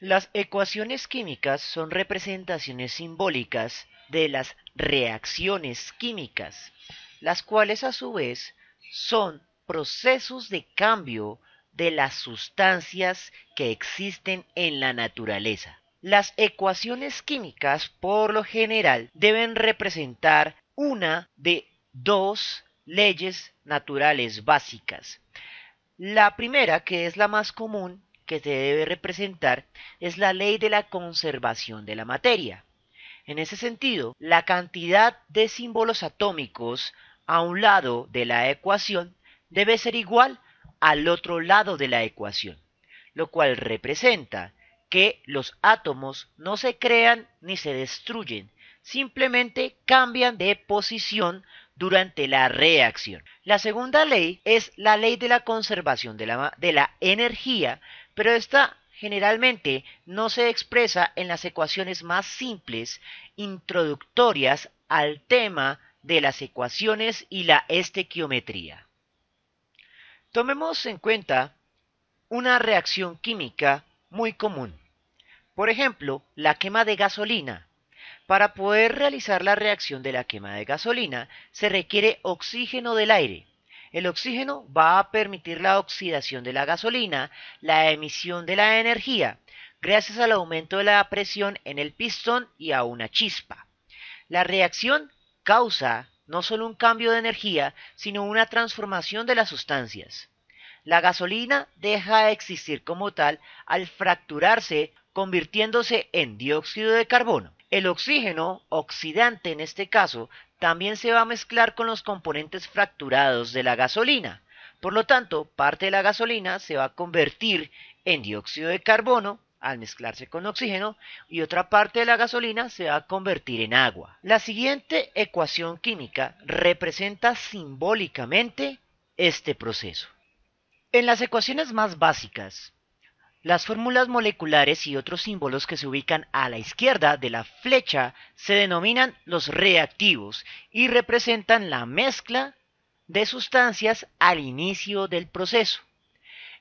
Las ecuaciones químicas son representaciones simbólicas de las reacciones químicas, las cuales a su vez son procesos de cambio de las sustancias que existen en la naturaleza. Las ecuaciones químicas por lo general deben representar una de dos leyes naturales básicas. La primera, que es la más común, que se debe representar es la ley de la conservación de la materia. En ese sentido, la cantidad de símbolos atómicos a un lado de la ecuación debe ser igual al otro lado de la ecuación, lo cual representa que los átomos no se crean ni se destruyen, simplemente cambian de posición durante la reacción. La segunda ley es la ley de la conservación de la, de la energía pero esta generalmente no se expresa en las ecuaciones más simples, introductorias al tema de las ecuaciones y la estequiometría. Tomemos en cuenta una reacción química muy común, por ejemplo, la quema de gasolina. Para poder realizar la reacción de la quema de gasolina se requiere oxígeno del aire, el oxígeno va a permitir la oxidación de la gasolina, la emisión de la energía, gracias al aumento de la presión en el pistón y a una chispa. La reacción causa no solo un cambio de energía, sino una transformación de las sustancias. La gasolina deja de existir como tal al fracturarse, convirtiéndose en dióxido de carbono. El oxígeno, oxidante en este caso, también se va a mezclar con los componentes fracturados de la gasolina. Por lo tanto, parte de la gasolina se va a convertir en dióxido de carbono al mezclarse con oxígeno y otra parte de la gasolina se va a convertir en agua. La siguiente ecuación química representa simbólicamente este proceso. En las ecuaciones más básicas, las fórmulas moleculares y otros símbolos que se ubican a la izquierda de la flecha se denominan los reactivos y representan la mezcla de sustancias al inicio del proceso.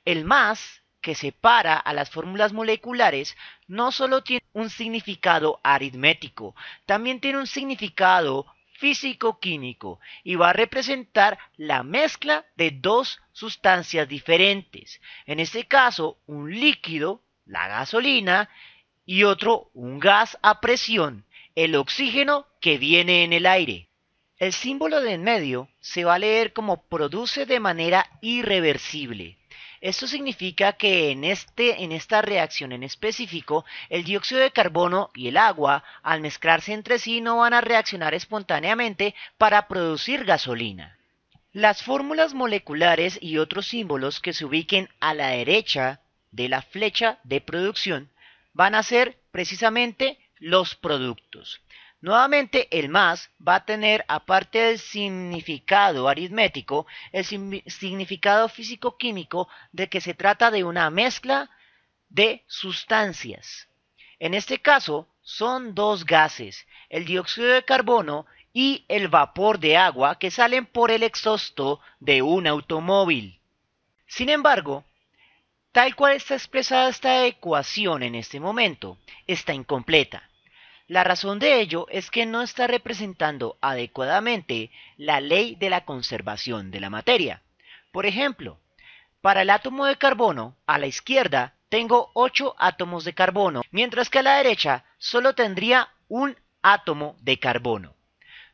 El más que separa a las fórmulas moleculares no solo tiene un significado aritmético, también tiene un significado físico-químico y va a representar la mezcla de dos sustancias diferentes. En este caso, un líquido, la gasolina, y otro, un gas a presión, el oxígeno que viene en el aire. El símbolo de en medio se va a leer como produce de manera irreversible. Esto significa que este, en, esta reacción en específico, el dióxido de carbono y el agua, al mezclarse entre sí, no van a reaccionar espontáneamente para producir gasolina. Las fórmulas moleculares y otros símbolos que se ubiquen a la derecha de la flecha de producción van a ser precisamente los productos. Nuevamente el más va a tener, aparte del significado aritmético, el significado físico-químico de que se trata de una mezcla de sustancias. En este caso son dos gases, el dióxido de carbono y el vapor de agua que salen por el exhausto de un automóvil. Sin embargo, tal cual está expresada esta ecuación en este momento, está incompleta la razón de ello es que no está representando adecuadamente la ley de la conservación de la materia. Por ejemplo, para el átomo de carbono, a la izquierda tengo 8 átomos de carbono, mientras que a la derecha solo tendría un átomo de carbono.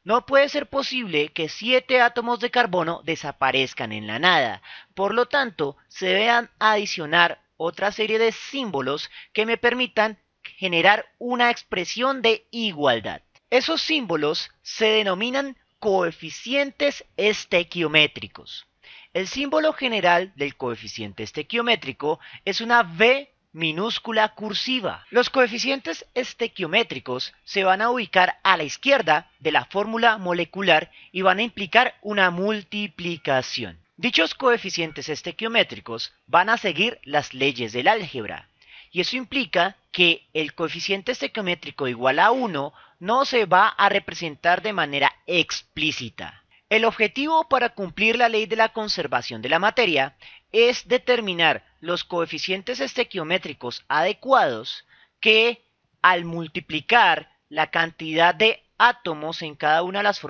No puede ser posible que 7 átomos de carbono desaparezcan en la nada, por lo tanto se vean adicionar otra serie de símbolos que me permitan generar una expresión de igualdad. Esos símbolos se denominan coeficientes estequiométricos. El símbolo general del coeficiente estequiométrico es una V minúscula cursiva. Los coeficientes estequiométricos se van a ubicar a la izquierda de la fórmula molecular y van a implicar una multiplicación. Dichos coeficientes estequiométricos van a seguir las leyes del álgebra. Y eso implica que el coeficiente estequiométrico igual a 1 no se va a representar de manera explícita. El objetivo para cumplir la ley de la conservación de la materia es determinar los coeficientes estequiométricos adecuados que, al multiplicar la cantidad de átomos en cada una de las,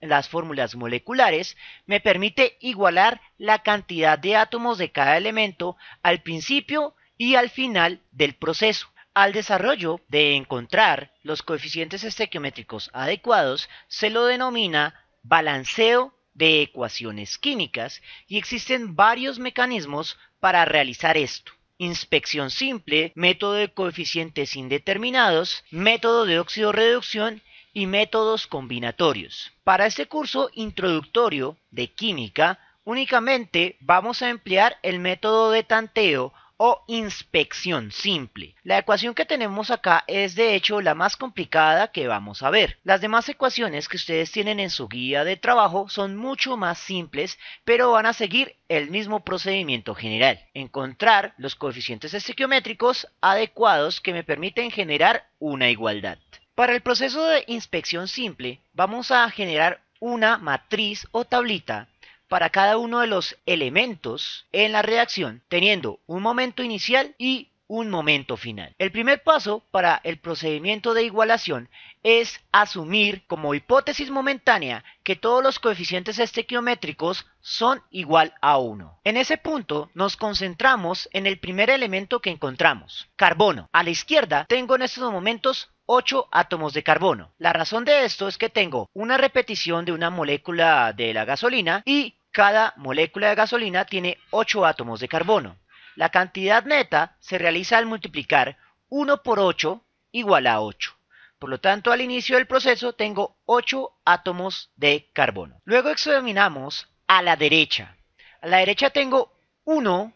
las, fórmulas moleculares me permite igualar la cantidad de átomos de cada elemento al principio y al final del proceso. Al desarrollo de encontrar los coeficientes estequiométricos adecuados se lo denomina balanceo de ecuaciones químicas y existen varios mecanismos para realizar esto. Inspección simple, método de coeficientes indeterminados, método de óxido-reducción y métodos combinatorios. Para este curso introductorio de química, únicamente vamos a emplear el método de tanteo o inspección simple. La ecuación que tenemos acá es de hecho la más complicada que vamos a ver. Las demás ecuaciones que ustedes tienen en su guía de trabajo son mucho más simples, pero van a seguir el mismo procedimiento general. Encontrar los coeficientes estequiométricos adecuados que me permiten generar una igualdad. Para el proceso de inspección simple, vamos a generar una matriz o tablita para cada uno de los elementos en la reacción, teniendo un momento inicial y un momento final. El primer paso para el procedimiento de igualación es asumir como hipótesis momentánea que todos los coeficientes estequiométricos son igual a 1. En ese punto nos concentramos en el primer elemento que encontramos, carbono. A la izquierda tengo en estos momentos 8 átomos de carbono. La razón de esto es que tengo una repetición de una molécula de la gasolina y cada molécula de gasolina tiene 8 átomos de carbono. La cantidad neta se realiza al multiplicar 1 por 8 igual a 8. Por lo tanto, al inicio del proceso tengo 8 átomos de carbono. Luego examinamos a la derecha. A la derecha tengo 1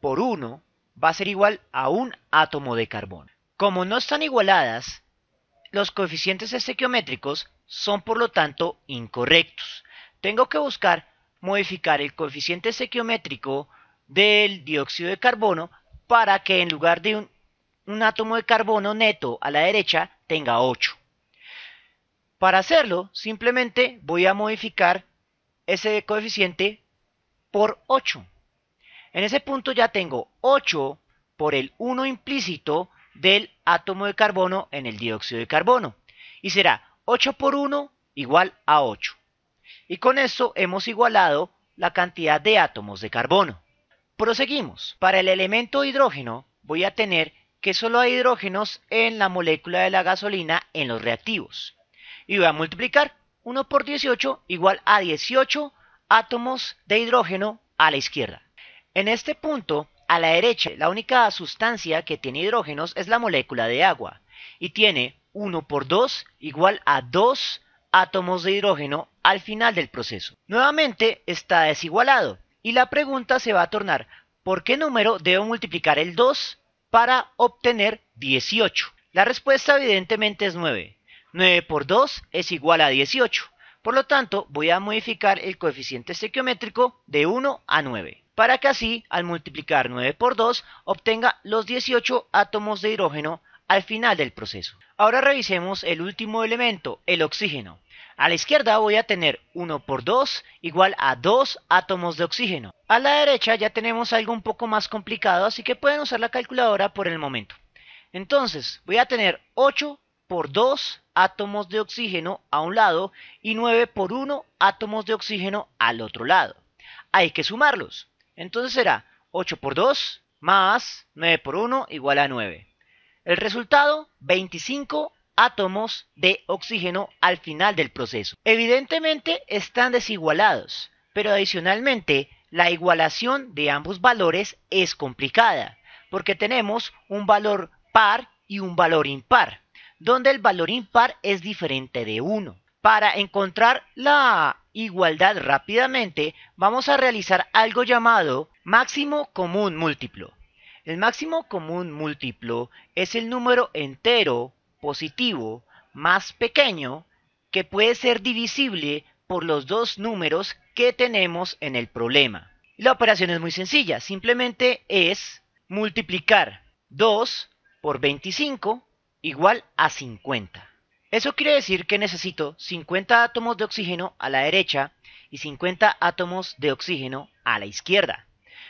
por 1 va a ser igual a un átomo de carbono. Como no están igualadas, los coeficientes estequiométricos son por lo tanto incorrectos. Tengo que buscar modificar el coeficiente sequiométrico del dióxido de carbono para que en lugar de un, átomo de carbono neto a la derecha tenga 8. Para hacerlo, simplemente voy a modificar ese coeficiente por 8. En ese punto ya tengo 8 por el 1 implícito del átomo de carbono en el dióxido de carbono. Y será 8 por 1 igual a 8 y con eso hemos igualado la cantidad de átomos de carbono. Proseguimos. Para el elemento hidrógeno voy a tener que solo hay hidrógenos en la molécula de la gasolina en los reactivos. Y voy a multiplicar 1 por 18 igual a 18 átomos de hidrógeno a la izquierda. En este punto, a la derecha, la única sustancia que tiene hidrógenos es la molécula de agua y tiene 1 por 2 igual a 2 átomos de hidrógeno al final del proceso. Nuevamente está desigualado y la pregunta se va a tornar ¿por qué número debo multiplicar el 2 para obtener 18? La respuesta evidentemente es 9. 9 por 2 es igual a 18. Por lo tanto, voy a modificar el coeficiente estequiométrico de 1 a 9, para que así, al multiplicar 9 por 2, obtenga los 18 átomos de hidrógeno al final del proceso. Ahora revisemos el último elemento, el oxígeno. A la izquierda voy a tener 1 por 2 igual a 2 átomos de oxígeno. A la derecha ya tenemos algo un poco más complicado, así que pueden usar la calculadora por el momento. Entonces, voy a tener 8 por 2 átomos de oxígeno a un lado y 9 por 1 átomos de oxígeno al otro lado. Hay que sumarlos. Entonces será 8 por 2 más 9 por 1 igual a 9. El resultado, 25 átomos de oxígeno al final del proceso. Evidentemente están desigualados, pero adicionalmente la igualación de ambos valores es complicada, porque tenemos un valor par y un valor impar, donde el valor impar es diferente de 1. Para encontrar la igualdad rápidamente, vamos a realizar algo llamado máximo común múltiplo. El máximo común múltiplo es el número entero positivo más pequeño que puede ser divisible por los dos números que tenemos en el problema. La operación es muy sencilla, simplemente es multiplicar 2 por 25 igual a 50. Eso quiere decir que necesito 50 átomos de oxígeno a la derecha y 50 átomos de oxígeno a la izquierda.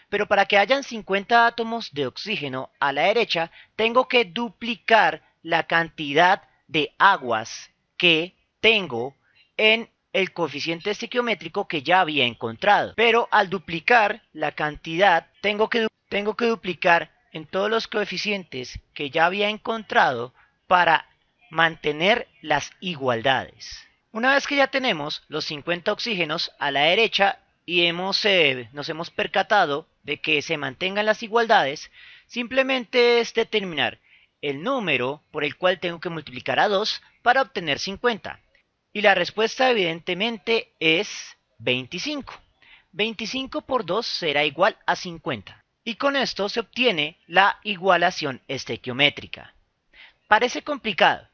Pero para que hayan 50 átomos de oxígeno a la derecha, tengo que duplicar la cantidad de aguas que tengo en el coeficiente estequiométrico que ya había encontrado. Pero al duplicar la cantidad, tengo que, tengo que duplicar en todos los coeficientes que ya había encontrado para mantener las igualdades. Una vez que ya tenemos los 50 oxígenos a la derecha y hemos, eh, nos hemos percatado de que se mantengan las igualdades, simplemente es determinar el número por el cual tengo que multiplicar a 2 para obtener 50. Y la respuesta evidentemente es 25. 25 por 2 será igual a 50. Y con esto se obtiene la igualación estequiométrica. Parece complicado,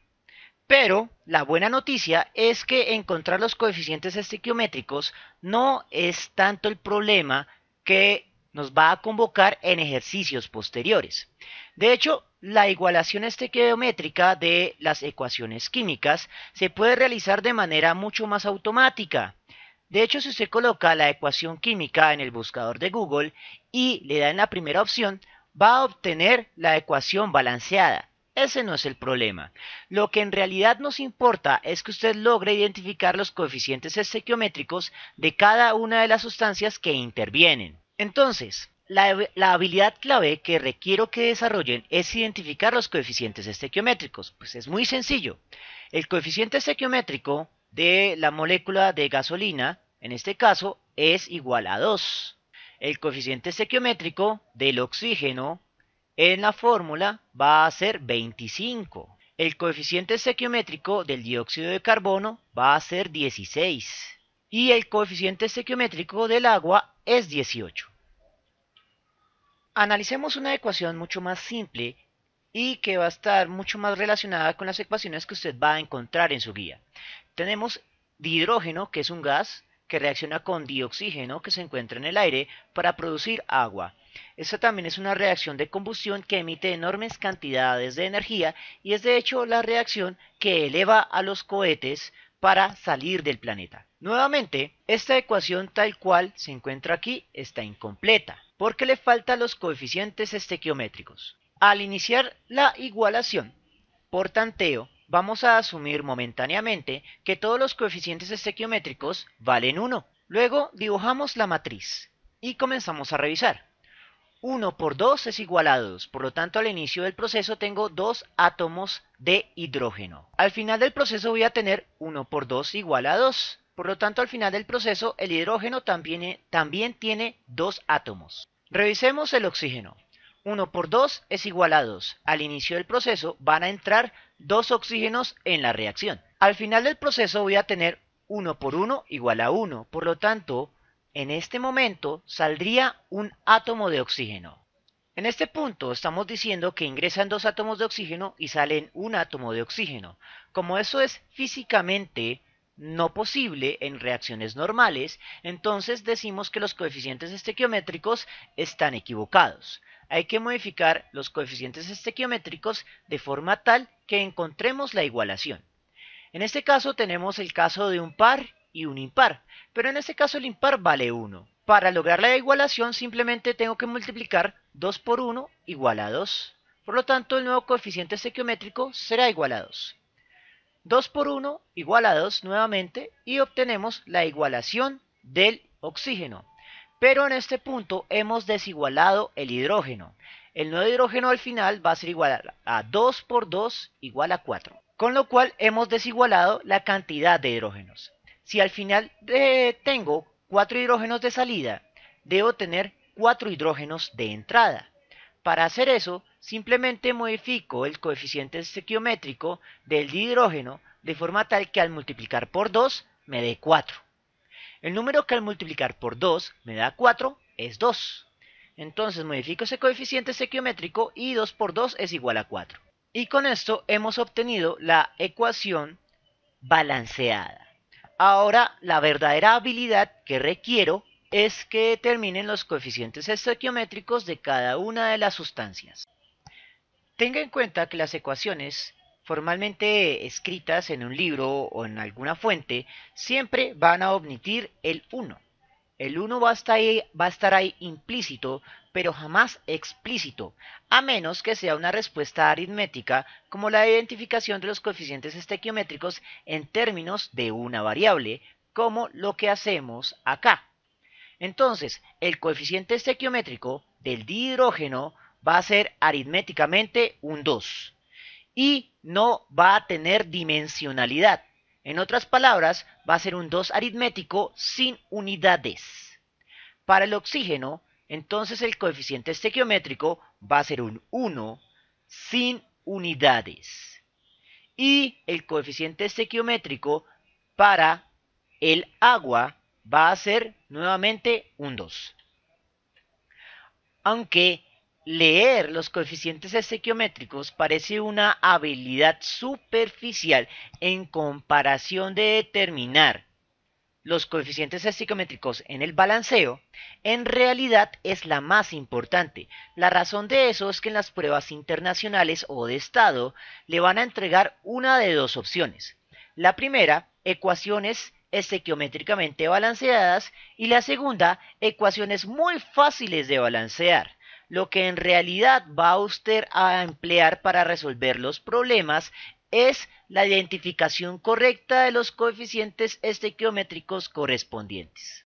pero la buena noticia es que encontrar los coeficientes estequiométricos no es tanto el problema que nos va a convocar en ejercicios posteriores. De hecho, la igualación estequiométrica de las ecuaciones químicas se puede realizar de manera mucho más automática. De hecho, si usted coloca la ecuación química en el buscador de Google y le da en la primera opción, va a obtener la ecuación balanceada. Ese no es el problema. Lo que en realidad nos importa es que usted logre identificar los coeficientes estequiométricos de cada una de las sustancias que intervienen. Entonces, la, habilidad clave que requiero que desarrollen es identificar los coeficientes estequiométricos. Pues es muy sencillo. El coeficiente estequiométrico de la molécula de gasolina, en este caso, es igual a 2. El coeficiente estequiométrico del oxígeno en la fórmula va a ser 25. El coeficiente estequiométrico del dióxido de carbono va a ser 16. Y el coeficiente estequiométrico del agua es 18. Analicemos una ecuación mucho más simple y que va a estar mucho más relacionada con las ecuaciones que usted va a encontrar en su guía. Tenemos dihidrógeno, que es un gas que reacciona con dioxígeno que se encuentra en el aire para producir agua. Esta también es una reacción de combustión que emite enormes cantidades de energía y es de hecho la reacción que eleva a los cohetes para salir del planeta. Nuevamente, esta ecuación tal cual se encuentra aquí está incompleta porque le faltan los coeficientes estequiométricos. Al iniciar la igualación por tanteo, vamos a asumir momentáneamente que todos los coeficientes estequiométricos valen 1. Luego dibujamos la matriz y comenzamos a revisar. 1 por 2 es igual a 2, por lo tanto al inicio del proceso tengo 2 átomos de hidrógeno. Al final del proceso voy a tener 1 por 2 igual a 2, por lo tanto al final del proceso el hidrógeno también, también tiene 2 átomos. Revisemos el oxígeno. 1 por 2 es igual a 2. Al inicio del proceso van a entrar dos oxígenos en la reacción. Al final del proceso voy a tener 1 por 1 igual a 1. Por lo tanto, en este momento saldría un átomo de oxígeno. En este punto estamos diciendo que ingresan dos átomos de oxígeno y salen un átomo de oxígeno. Como eso es físicamente no posible en reacciones normales, entonces decimos que los coeficientes estequiométricos están equivocados. Hay que modificar los coeficientes estequiométricos de forma tal que encontremos la igualación. En este caso tenemos el caso de un par y un impar, pero en este caso el impar vale 1. Para lograr la igualación simplemente tengo que multiplicar 2 por 1 igual a 2. Por lo tanto, el nuevo coeficiente estequiométrico será igual a 2. 2 por 1 igual a 2 nuevamente y obtenemos la igualación del oxígeno. Pero en este punto hemos desigualado el hidrógeno. El nuevo hidrógeno al final va a ser igual a 2 por 2 igual a 4. Con lo cual hemos desigualado la cantidad de hidrógenos. Si al final tengo 4 hidrógenos de salida, debo tener 4 hidrógenos de entrada. Para hacer eso, simplemente modifico el coeficiente estequiométrico del hidrógeno de forma tal que al multiplicar por 2 me dé 4. El número que al multiplicar por 2 me da 4 es 2. Entonces modifico ese coeficiente estequiométrico y 2 por 2 es igual a 4. Y con esto hemos obtenido la ecuación balanceada. Ahora la verdadera habilidad que requiero es que determinen los coeficientes estequiométricos de cada una de las sustancias. Tenga en cuenta que las ecuaciones formalmente escritas en un libro o en alguna fuente siempre van a omitir el 1. El 1 va a, estar ahí, va a estar ahí implícito, pero jamás explícito, a menos que sea una respuesta aritmética como la identificación de los coeficientes estequiométricos en términos de una variable, como lo que hacemos acá. Entonces, el coeficiente estequiométrico del dihidrógeno va a ser aritméticamente un 2 y no va a tener dimensionalidad. En otras palabras, va a ser un 2 aritmético sin unidades. Para el oxígeno, entonces el coeficiente estequiométrico va a ser un 1 sin unidades. Y el coeficiente estequiométrico para el agua va a ser nuevamente un 2. Aunque leer los coeficientes estequiométricos parece una habilidad superficial en comparación de determinar los coeficientes estequiométricos en el balanceo, en realidad es la más importante. La razón de eso es que en las pruebas internacionales o de estado le van a entregar una de dos opciones. La primera, ecuaciones estequiométricamente balanceadas y la segunda, ecuaciones muy fáciles de balancear, lo que en realidad va usted a emplear para resolver los problemas es la identificación correcta de los coeficientes estequiométricos correspondientes.